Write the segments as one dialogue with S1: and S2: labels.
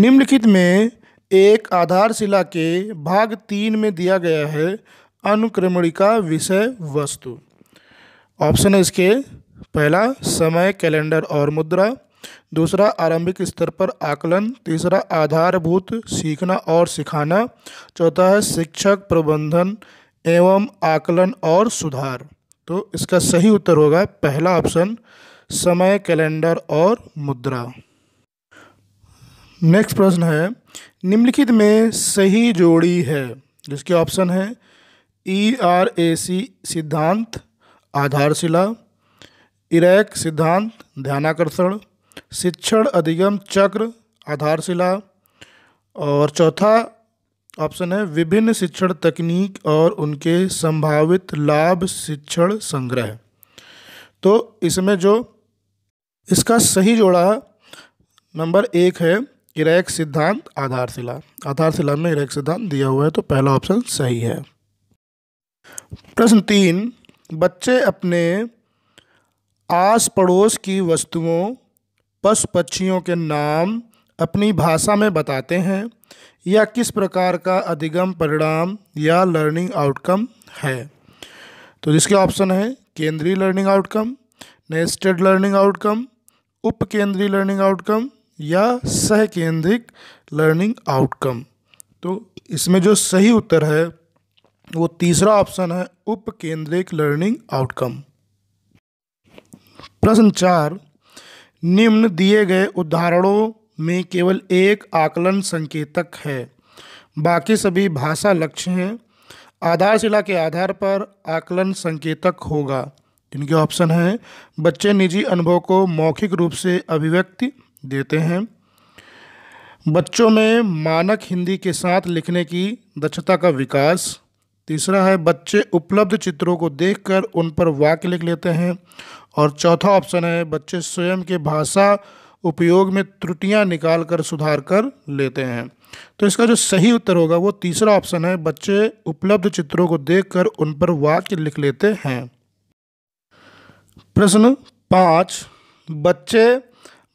S1: निम्नलिखित में एक आधारशिला के भाग तीन में दिया गया है अनुक्रमणिका विषय वस्तु ऑप्शन है इसके पहला समय कैलेंडर और मुद्रा दूसरा आरंभिक स्तर पर आकलन तीसरा आधारभूत सीखना और सिखाना चौथा है शिक्षक प्रबंधन एवं आकलन और सुधार तो इसका सही उत्तर होगा पहला ऑप्शन समय कैलेंडर और मुद्रा नेक्स्ट प्रश्न है निम्नलिखित में सही जोड़ी है जिसके ऑप्शन है ई आर ए सी सिद्धांत आधारशिला इरैक सिद्धांत ध्यानाकर्षण शिक्षण अधिगम चक्र आधारशिला और चौथा ऑप्शन है विभिन्न शिक्षण तकनीक और उनके संभावित लाभ शिक्षण संग्रह तो इसमें जो इसका सही जोड़ा नंबर एक है इरेक सिद्धांत आधारशिला आधारशिला में इरेक सिद्धांत दिया हुआ है तो पहला ऑप्शन सही है प्रश्न तीन बच्चे अपने आस पड़ोस की वस्तुओं पशु पक्षियों के नाम अपनी भाषा में बताते हैं यह किस प्रकार का अधिगम परिणाम या लर्निंग आउटकम है तो जिसके ऑप्शन है केंद्रीय learning outcome nested learning outcome उप केंद्रीय लर्निंग आउटकम या सह केंद्रिक लर्निंग आउटकम तो इसमें जो सही उत्तर है वो तीसरा ऑप्शन है उपकेंद्रिक लर्निंग आउटकम प्रश्न चार निम्न दिए गए उदाहरणों में केवल एक आकलन संकेतक है बाकी सभी भाषा लक्ष्य हैं आधारशिला के आधार पर आकलन संकेतक होगा इनके ऑप्शन हैं बच्चे निजी अनुभव को मौखिक रूप से अभिव्यक्ति देते हैं बच्चों में मानक हिंदी के साथ लिखने की दक्षता का विकास तीसरा है बच्चे उपलब्ध चित्रों को देखकर उन पर वाक्य लिख लेते हैं और चौथा ऑप्शन है बच्चे स्वयं के भाषा उपयोग में त्रुटियां निकाल कर सुधार कर लेते हैं तो इसका जो सही उत्तर होगा वो तीसरा ऑप्शन है बच्चे उपलब्ध चित्रों को देखकर उन पर वाक्य लिख लेते हैं प्रश्न पाँच बच्चे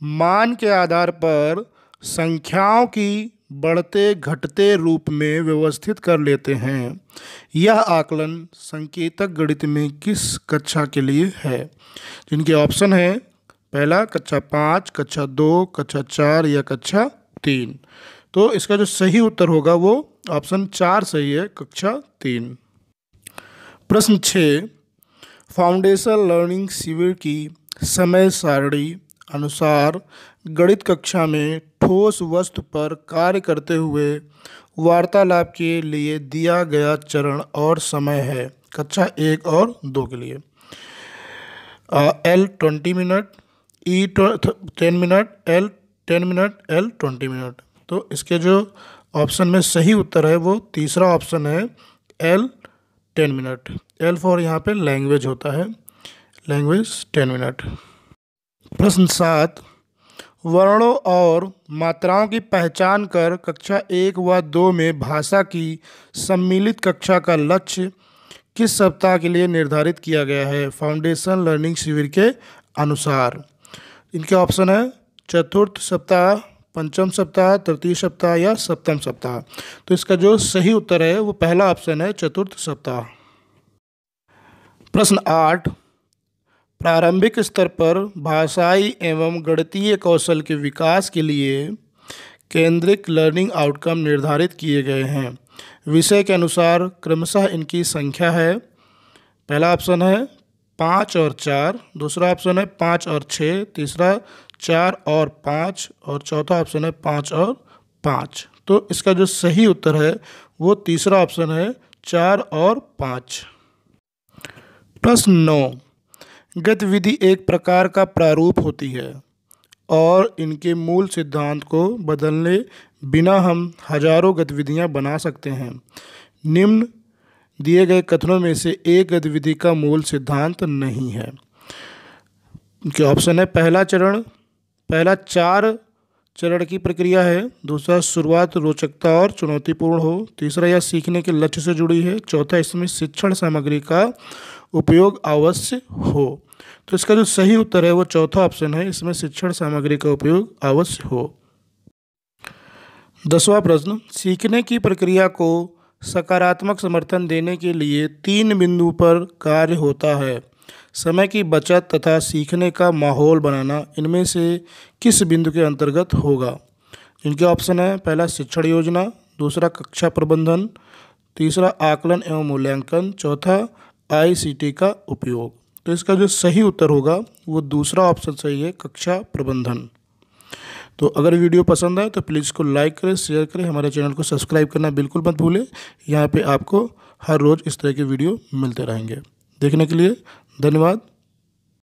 S1: मान के आधार पर संख्याओं की बढ़ते घटते रूप में व्यवस्थित कर लेते हैं यह आकलन संकेतक गणित में किस कक्षा के लिए है जिनके ऑप्शन है पहला कक्षा पाँच कक्षा दो कक्षा चार या कक्षा तीन तो इसका जो सही उत्तर होगा वो ऑप्शन चार सही है कक्षा तीन प्रश्न छः फाउंडेशन लर्निंग शिविर की समय सारणी अनुसार गणित कक्षा में ठोस वस्तु पर कार्य करते हुए वार्तालाप के लिए दिया गया चरण और समय है कक्षा एक और दो के लिए L twenty minute E e ten minute L ten minute L twenty minute तो इसके जो ऑप्शन में सही उत्तर है वो तीसरा ऑप्शन है L ten minute L four यहाँ पे लैंग्वेज होता है लैंग्वेज टेन मिनट प्रश्न सात वर्णों और मात्राओं की पहचान कर कक्षा एक व दो में भाषा की सम्मिलित कक्षा का लक्ष्य किस सप्ताह के लिए निर्धारित किया गया है फाउंडेशन लर्निंग शिविर के अनुसार इनके ऑप्शन है चतुर्थ सप्ताह पंचम सप्ताह तृतीय सप्ताह या सप्तम सप्ताह तो इसका जो सही उत्तर है वो पहला ऑप्शन है चतुर्थ सप्ताह प्रश्न आठ प्रारंभिक स्तर पर भाषाई एवं गणितीय कौशल के विकास के लिए केंद्रित लर्निंग आउटकम निर्धारित किए गए हैं विषय के अनुसार क्रमशः इनकी संख्या है पहला ऑप्शन है पाँच और चार दूसरा ऑप्शन है पाँच और छः तीसरा चार और पाँच और चौथा ऑप्शन है पाँच और पाँच तो इसका जो सही उत्तर है वो तीसरा ऑप्शन है चार और पाँच प्रश्न नौ गतिविधि एक प्रकार का प्रारूप होती है और इनके मूल सिद्धांत को बदलने बिना हम हजारों गतिविधियां बना सकते हैं निम्न दिए गए कथनों में से एक गतिविधि का मूल सिद्धांत नहीं है क्या ऑप्शन है पहला चरण पहला चार चरण की प्रक्रिया है दूसरा शुरुआत रोचकता और चुनौतीपूर्ण हो तीसरा यह सीखने के लक्ष्य से जुड़ी है चौथा इसमें शिक्षण सामग्री का उपयोग अवश्य हो तो इसका जो सही उत्तर है वो चौथा ऑप्शन है इसमें शिक्षण सामग्री का उपयोग अवश्य हो दसवा प्रश्न सीखने की प्रक्रिया को सकारात्मक समर्थन देने के लिए तीन बिंदु पर कार्य होता है समय की बचत तथा सीखने का माहौल बनाना इनमें से किस बिंदु के अंतर्गत होगा इनके ऑप्शन है पहला शिक्षण योजना दूसरा कक्षा प्रबंधन तीसरा आकलन एवं मूल्यांकन चौथा टी का उपयोग तो इसका जो सही उत्तर होगा वो दूसरा ऑप्शन सही है कक्षा प्रबंधन तो अगर वीडियो पसंद आए तो प्लीज़ इसको लाइक करें शेयर करें हमारे चैनल को सब्सक्राइब करना बिल्कुल मत भूलें यहाँ पे आपको हर रोज़ इस तरह के वीडियो मिलते रहेंगे देखने के लिए धन्यवाद